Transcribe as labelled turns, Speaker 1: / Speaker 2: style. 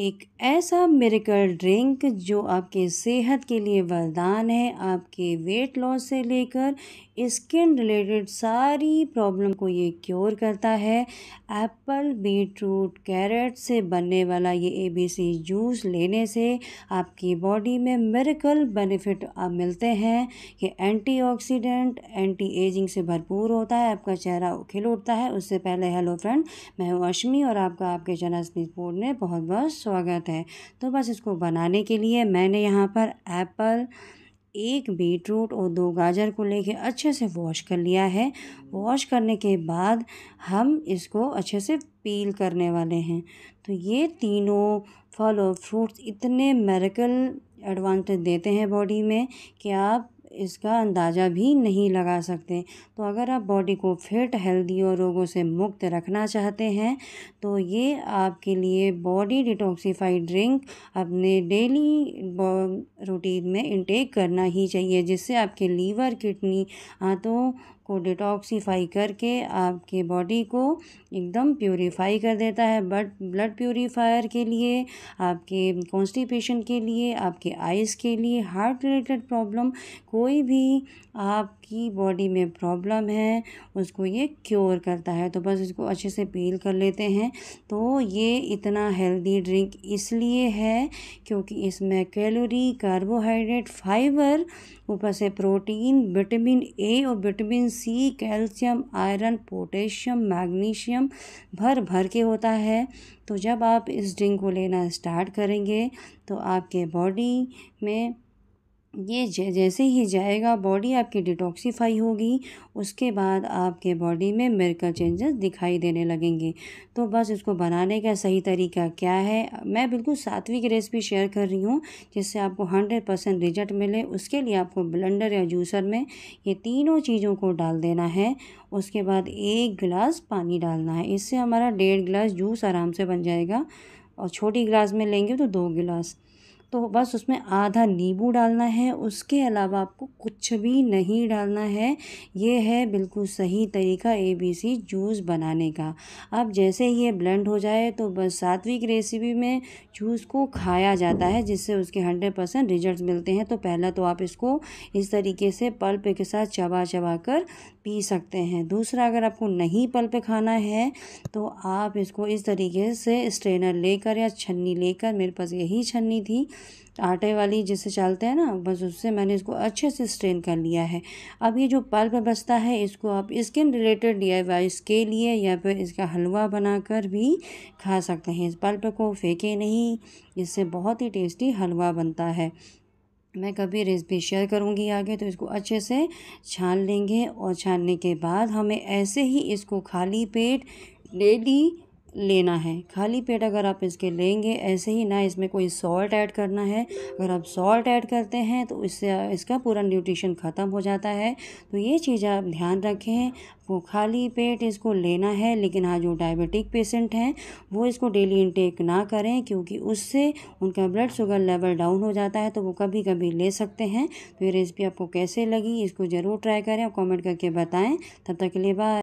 Speaker 1: एक ऐसा मेरिकल ड्रिंक जो आपके सेहत के लिए वरदान है आपके वेट लॉस से लेकर स्किन रिलेटेड सारी प्रॉब्लम को ये क्योर करता है एप्पल बीट रूट कैरेट से बनने वाला ये एबीसी जूस लेने से आपकी बॉडी में मेरिकल बेनिफिट मिलते हैं ये एंटीऑक्सीडेंट एंटी एजिंग से भरपूर होता है आपका चेहरा खिल उठता है उससे पहले हेलो फ्रेंड मैं हूँ अश्मी और आपका आपके चैनल स्पोर्ट में बहुत बहुत स्वागत है तो बस इसको बनाने के लिए मैंने यहाँ पर एप्पल एक बीटरूट और दो गाजर को लेके अच्छे से वॉश कर लिया है वॉश करने के बाद हम इसको अच्छे से पील करने वाले हैं तो ये तीनों फल और फ्रूट्स इतने मेरिकल एडवांटेज देते हैं बॉडी में कि आप इसका अंदाज़ा भी नहीं लगा सकते तो अगर आप बॉडी को फिट हेल्दी और रोगों से मुक्त रखना चाहते हैं तो ये आपके लिए बॉडी डिटॉक्सीफाइड ड्रिंक अपने डेली रूटीन में इंटेक करना ही चाहिए जिससे आपके लीवर किडनी हाथों को डिटॉक्सीफाई करके आपके बॉडी को एकदम प्योरीफाई कर देता है बट ब्लड प्योरीफायर के लिए आपके कॉन्स्टिपेशन के लिए आपके आइज़ के लिए हार्ट रिलेटेड प्रॉब्लम कोई भी आपकी बॉडी में प्रॉब्लम है उसको ये क्योर करता है तो बस इसको अच्छे से पील कर लेते हैं तो ये इतना हेल्दी ड्रिंक इसलिए है क्योंकि इसमें कैलोरी कार्बोहाइड्रेट फाइबर ऊपर से प्रोटीन विटामिन ए और vitamin C calcium iron potassium magnesium भर भर के होता है तो जब आप इस ड्रिंक को लेना स्टार्ट करेंगे तो आपके बॉडी में ये जैसे ही जाएगा बॉडी आपकी डिटॉक्सीफाई होगी उसके बाद आपके बॉडी में मेरिकल चेंजेस दिखाई देने लगेंगे तो बस इसको बनाने का सही तरीका क्या है मैं बिल्कुल सात्विक रेसिपी शेयर कर रही हूँ जिससे आपको हंड्रेड परसेंट रिजल्ट मिले उसके लिए आपको ब्लेंडर या जूसर में ये तीनों चीज़ों को डाल देना है उसके बाद एक गिलास पानी डालना है इससे हमारा डेढ़ गिलास जूस आराम से बन जाएगा और छोटी गिलास में लेंगे तो दो गिलास तो बस उसमें आधा नींबू डालना है उसके अलावा आपको कुछ भी नहीं डालना है ये है बिल्कुल सही तरीका ए बी सी जूस बनाने का अब जैसे ही ये ब्लेंड हो जाए तो बस सात्विक रेसिपी में जूस को खाया जाता है जिससे उसके हंड्रेड परसेंट रिजल्ट मिलते हैं तो पहला तो आप इसको इस तरीके से पल्प के साथ चबा चबा कर पी सकते हैं दूसरा अगर आपको नहीं पल्प खाना है तो आप इसको इस तरीके से स्ट्रेनर लेकर या छन्नी लेकर मेरे पास यही छन्नी थी आटे वाली जिसे चलते हैं ना बस उससे मैंने इसको अच्छे से स्ट्रेन कर लिया है अब ये जो पल्प बचता है इसको आप स्किन रिलेटेड डी के लिए या फिर इसका हलवा बनाकर भी खा सकते हैं इस पल्प को फेंके नहीं इससे बहुत ही टेस्टी हलवा बनता है मैं कभी रेसिपी शेयर करूंगी आगे तो इसको अच्छे से छान लेंगे और छानने के बाद हमें ऐसे ही इसको खाली पेट डेली लेना है खाली पेट अगर आप इसके लेंगे ऐसे ही ना इसमें कोई सॉल्ट ऐड करना है अगर आप सॉल्ट ऐड करते हैं तो इससे इसका पूरा न्यूट्रिशन ख़त्म हो जाता है तो ये चीज़ आप ध्यान रखें वो खाली पेट इसको लेना है लेकिन हाँ जो डायबिटिक पेशेंट हैं वो इसको डेली इनटेक ना करें क्योंकि उससे उनका ब्लड शुगर लेवल डाउन हो जाता है तो वो कभी कभी ले सकते हैं तो ये रेसिपी आपको कैसे लगी इसको ज़रूर ट्राई करें और कमेंट करके बताएं तब तक के लिए बाय